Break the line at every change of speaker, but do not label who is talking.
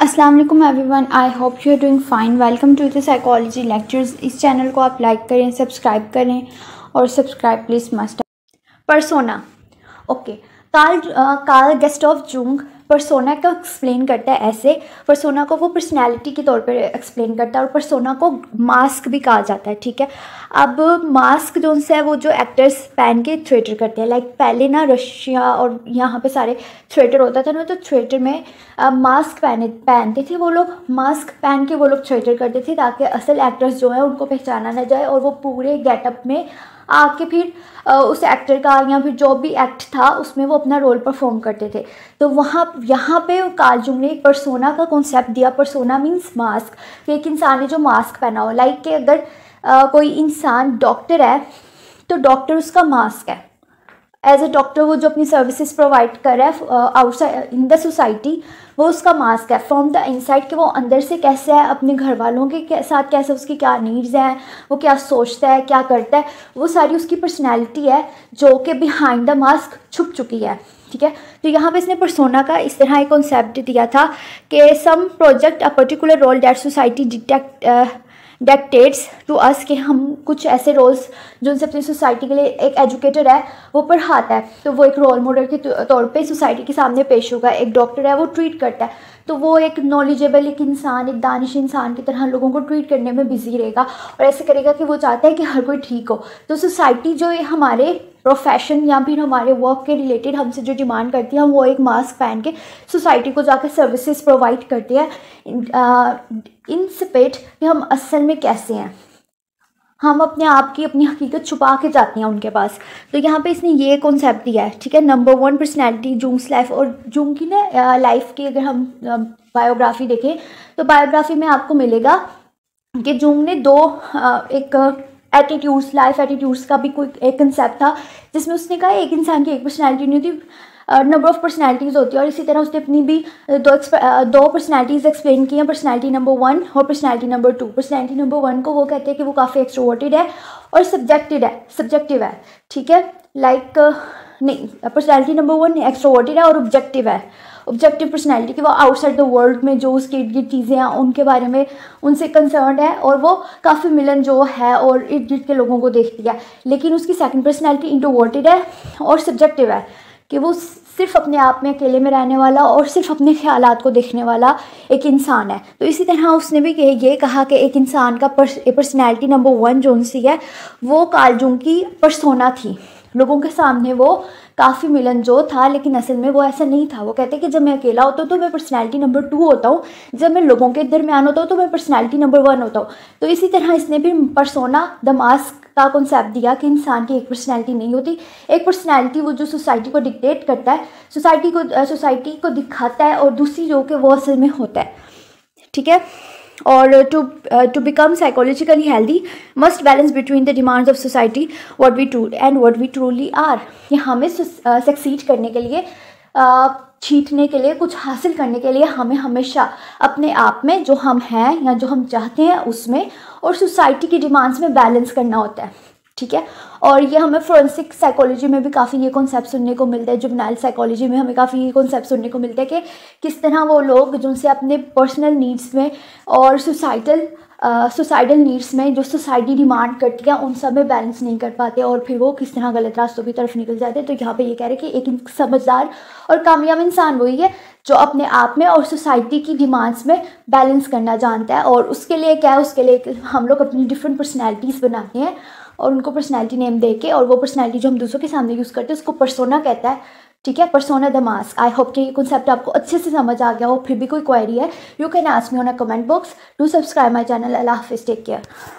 Aslam everyone I hope you are doing fine welcome to the psychology lectures इस channel को आप like करें subscribe करें और subscribe please must persona okay Carl Carl Gustav Jung persona को explain करता है ऐसे परसोना को वो पर्सनैलिटी के तौर पर एक्सप्लेन करता है और परसोना को मास्क भी कहा जाता है ठीक है अब मास्क जो है वो जो एक्टर्स पहन के थिएटर करते हैं लाइक पहले ना रशिया और यहाँ पे सारे थिएटर होता था ना तो थिएटर में मास्क पहने पहनते थे वो लोग मास्क पहन के वो लोग थिएटर करते थे ताकि असल एक्टर्स जो है उनको पहचाना ना जाए और वो पूरे गेटअप में आके फिर उस एक्टर का या फिर जो भी एक्ट था उसमें वो अपना रोल परफॉर्म करते थे तो वहाँ यहाँ पे कालजुम ने एक परसोना का कॉन्सेप्ट दिया परसोना मीन्स मास्क कि एक इंसान ने जो मास्क पहना हो लाइक कि अगर आ, कोई इंसान डॉक्टर है तो डॉक्टर उसका मास्क है एज अ डॉक्टर वो जो अपनी सर्विसेज प्रोवाइड कर रहा है आउटसाइड इन द सोसाइटी वो उसका मास्क है फ्रॉम द इनसाइड कि वो अंदर से कैसे है अपने घर वालों के साथ कैसे उसकी क्या नीड्स हैं वो क्या सोचता है क्या करता है वो सारी उसकी पर्सनैलिटी है जो कि बिहाइंड द मास्क छुप चुकी है ठीक है तो यहाँ पे इसने परसोना का इस तरह एक कॉन्सेप्ट दिया था कि some project a particular role that society detect dictates to us कि हम कुछ ऐसे रोल्स जो उनसे अपनी सोसाइटी के लिए एक एजुकेटर है वो पढ़ाता है तो वो एक रोल मॉडल के तौर पे सोसाइटी के सामने पेश होगा एक डॉक्टर है वो ट्रीट करता है तो वो एक नॉलेजेबल एक इंसान एक दानिश इंसान की तरह लोगों को ट्रीट करने में बिजी रहेगा और ऐसे करेगा कि वो चाहता है कि हर कोई ठीक हो तो सोसाइटी जो हमारे प्रोफेशन या फिर हमारे वर्क के रिलेटेड हमसे जो डिमांड करती है वो एक मास्क पहन के सोसाइटी को जाकर सर्विसेज प्रोवाइड करते हैं इन सपेट कि हम असल में कैसे हैं हम अपने आप की अपनी हकीकत छुपा के जाती हैं उनके पास तो यहाँ पे इसने ये कॉन्सेप्ट दिया है ठीक है number one personality Jung's life और जूंग की ना लाइफ की अगर हम बायोग्राफी देखें तो बायोग्राफी में आपको मिलेगा कि जूंग ने दो एक एटीट्यूड्स लाइफ एटीट्यूड्स का भी कोई एक कंसेप्ट था जिसमें उसने कहा एक इंसान की एक पर्सनैलिटी नहीं होती नंबर ऑफ़ पर्सनैलिटीज़ होती है और इसी तरह उसने अपनी भी दो दो पर्सनैलिटीज़ एक्सप्लेन की हैं पर्सनैलिटी नंबर वन और personality number two personality number one को वो कहते हैं कि वो काफ़ी एक्सट्रोवर्टेड है और सब्जेक्टेड है सब्जेक्टिव है ठीक है लाइक like, नहीं पर्सनैलिटी नंबर वन एक्सट्रोवर्टेड है और ऑब्जेक्टिव है ऑब्जेक्टिव पर्सनैलिटी कि वो आउटसाइड द वर्ल्ड में जो उसके इर्द गिर्द चीज़ें हैं उनके बारे में उनसे कंसर्न है और वो काफ़ी मिलन जो है और इर्द गिर्द के लोगों को देखती है लेकिन उसकी सेकेंड पर्सनैलिटी इंटोवर्टेड है और सब्जेक्टिव है कि वो सिर्फ अपने आप में अकेले में रहने वाला और सिर्फ अपने ख्याल को देखने वाला एक इंसान है तो इसी तरह उसने भी ये कहा कि एक इंसान का पर्सनैलिटी नंबर वन जो सी है वो कालजुंग की परसोना थी लोगों के सामने वो काफ़ी मिलन जो था लेकिन असल में वो ऐसा नहीं था वो कहते कि जब मैं अकेला होता हूँ तो मैं पर्सनैलिटी नंबर टू होता हूँ जब मैं लोगों के दरमियान होता हूँ तो मैं पर्सनैलिटी नंबर वन होता हूँ तो इसी तरह इसने भी परसोना द मास्क का कॉन्सेप्ट दिया कि इंसान की एक पर्सनैलिटी नहीं होती एक पर्सनैलिटी वो जो सोसाइटी को डिक्टेट करता है सोसाइटी को सोसाइटी को दिखाता है और दूसरी जो कि वो असल में होता है ठीक है और to to become psychologically healthy must balance between the demands of society what we true and what we truly are कि हमें सक्सीड uh, करने के लिए छीटने uh, के लिए कुछ हासिल करने के लिए हमें हमेशा अपने आप में जो हम हैं या जो हम चाहते हैं उसमें और सोसाइटी की डिमांड्स में बैलेंस करना होता है ठीक है और ये हमें फोरेंसिक साइकोलॉजी में भी काफ़ी ये कॉन्सेप्ट सुनने को मिलता है जुबनाइल साइकोलॉजी में हमें काफ़ी ये कॉन्सेप्ट सुनने को मिलता है कि किस तरह वो लोग जिनसे अपने पर्सनल नीड्स में और सुसाइटल सुसाइडल नीड्स में जो सोसाइटी डिमांड करती है उन सब में बैलेंस नहीं कर पाते और फिर वो किस तरह गलत रास्तों की तरफ निकल जाते हैं तो यहाँ पे ये कह रहे हैं कि एक समझदार और कामयाब इंसान वही है जो अपने आप में और सोसाइटी की डिमांड्स में बैलेंस करना जानता है और उसके लिए क्या है उसके लिए हम लोग अपनी डिफरेंट पर्सनैलिटीज़ बनाते हैं और उनको पर्सनैलिटी नेम दे के और वो पर्सनैलिटी जो हम दूसरों के सामने यूज़ करते हैं उसको परसोना कहता है ठीक है persona the mask I hope कि ये कॉन्सेप्ट आपको अच्छे से समझ आ गया हो फिर भी कोई क्वारी है you can ask me on a comment box to subscribe my channel अल्लाह हाफिज़ टेक केयर